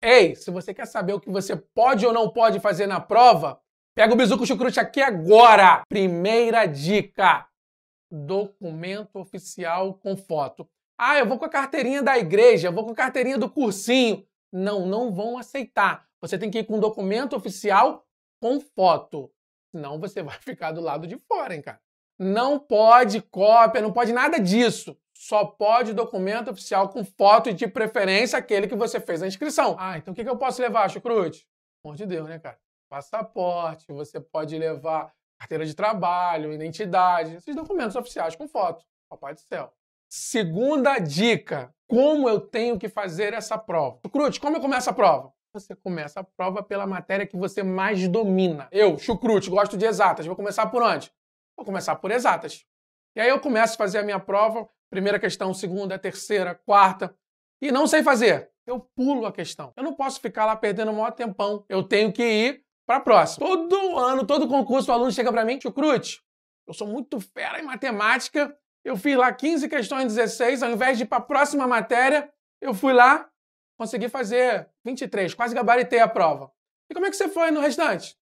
Ei, se você quer saber o que você pode ou não pode fazer na prova, pega o Bizuco Chucrute aqui agora. Primeira dica: documento oficial com foto. Ah, eu vou com a carteirinha da igreja, eu vou com a carteirinha do cursinho. Não, não vão aceitar. Você tem que ir com documento oficial com foto. Senão você vai ficar do lado de fora, hein, cara. Não pode cópia, não pode nada disso só pode documento oficial com foto e de preferência aquele que você fez a inscrição. Ah, então o que, que eu posso levar, Chucrute? Pelo amor de Deus, né, cara? Passaporte, você pode levar carteira de trabalho, identidade, esses documentos oficiais com foto. Papai do céu. Segunda dica: como eu tenho que fazer essa prova? Chucrute, como eu começo a prova? Você começa a prova pela matéria que você mais domina. Eu, Chucrute, gosto de exatas. Vou começar por onde? Vou começar por exatas. E aí eu começo a fazer a minha prova, primeira questão, segunda, terceira, quarta, e não sei fazer. Eu pulo a questão. Eu não posso ficar lá perdendo o maior tempão. Eu tenho que ir para a próxima. Todo ano, todo concurso, o aluno chega para mim, tio Cruz, eu sou muito fera em matemática, eu fiz lá 15 questões em 16, ao invés de ir para a próxima matéria, eu fui lá, consegui fazer 23, quase gabaritei a prova. E como é que você foi no restante?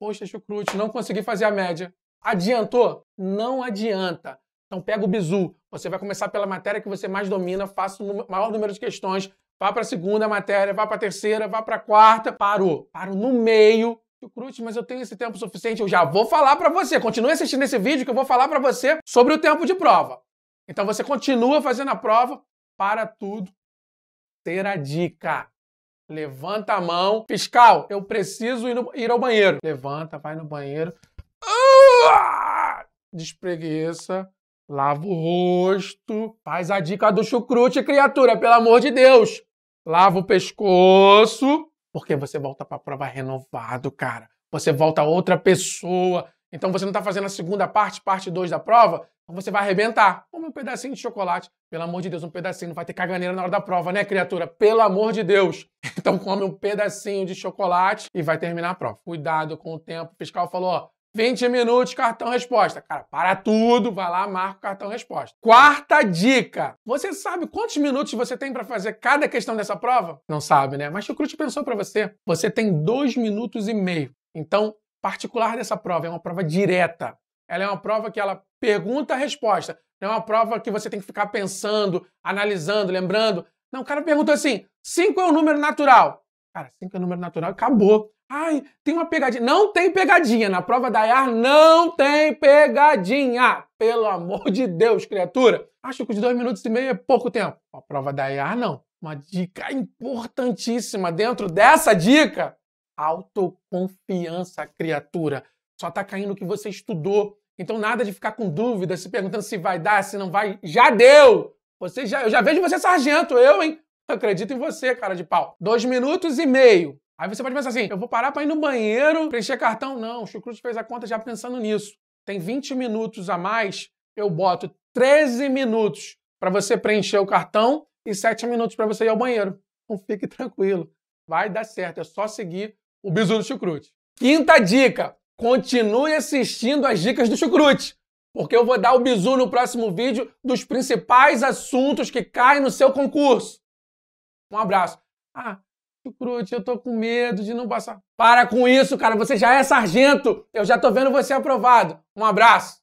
Poxa, Chucrute, não consegui fazer a média. Adiantou? Não adianta. Então pega o bizu. Você vai começar pela matéria que você mais domina, faça o maior número de questões, vá para a segunda matéria, vá para a terceira, vá para a quarta. Parou. Parou no meio. Cruz, mas eu tenho esse tempo suficiente. Eu já vou falar para você. Continue assistindo esse vídeo que eu vou falar para você sobre o tempo de prova. Então você continua fazendo a prova para tudo ter a dica. Levanta a mão. Fiscal, eu preciso ir, no, ir ao banheiro. Levanta, vai no banheiro. Despreguiça, lava o rosto, faz a dica do chucrute, criatura, pelo amor de Deus. Lava o pescoço, porque você volta para a prova renovado, cara. Você volta outra pessoa. Então você não está fazendo a segunda parte, parte 2 da prova, então você vai arrebentar. Come um pedacinho de chocolate. Pelo amor de Deus, um pedacinho. Não vai ter caganeira na hora da prova, né, criatura? Pelo amor de Deus. Então come um pedacinho de chocolate e vai terminar a prova. Cuidado com o tempo. O fiscal falou, ó, 20 minutos, cartão resposta. Cara, para tudo, vai lá, marca o cartão resposta. Quarta dica. Você sabe quantos minutos você tem para fazer cada questão dessa prova? Não sabe, né? Mas o Cruz pensou para você. Você tem dois minutos e meio. Então, particular dessa prova é uma prova direta. Ela é uma prova que ela pergunta a resposta. Não é uma prova que você tem que ficar pensando, analisando, lembrando. Não, o cara pergunta assim: Cinco é um número natural. Cara, cinco assim é número natural, acabou. Ai, tem uma pegadinha. Não tem pegadinha. Na prova da IAR não tem pegadinha. Pelo amor de Deus, criatura. Acho que os dois minutos e meio é pouco tempo. A prova da IAR não. Uma dica importantíssima dentro dessa dica. Autoconfiança, criatura. Só tá caindo o que você estudou. Então nada de ficar com dúvida, se perguntando se vai dar, se não vai. Já deu! Você já, eu já vejo você sargento, eu, hein? acredito em você, cara de pau. Dois minutos e meio. Aí você pode pensar assim: eu vou parar para ir no banheiro, preencher cartão. Não, o Chucrute fez a conta já pensando nisso. Tem 20 minutos a mais, eu boto 13 minutos para você preencher o cartão e 7 minutos para você ir ao banheiro. Então fique tranquilo, vai dar certo, é só seguir o bisu do Chucrute. Quinta dica: continue assistindo as dicas do Chucrute, porque eu vou dar o bisu no próximo vídeo dos principais assuntos que caem no seu concurso. Um abraço. Ah, Chucrute, eu tô com medo de não passar. Para com isso, cara. Você já é sargento. Eu já tô vendo você aprovado. Um abraço.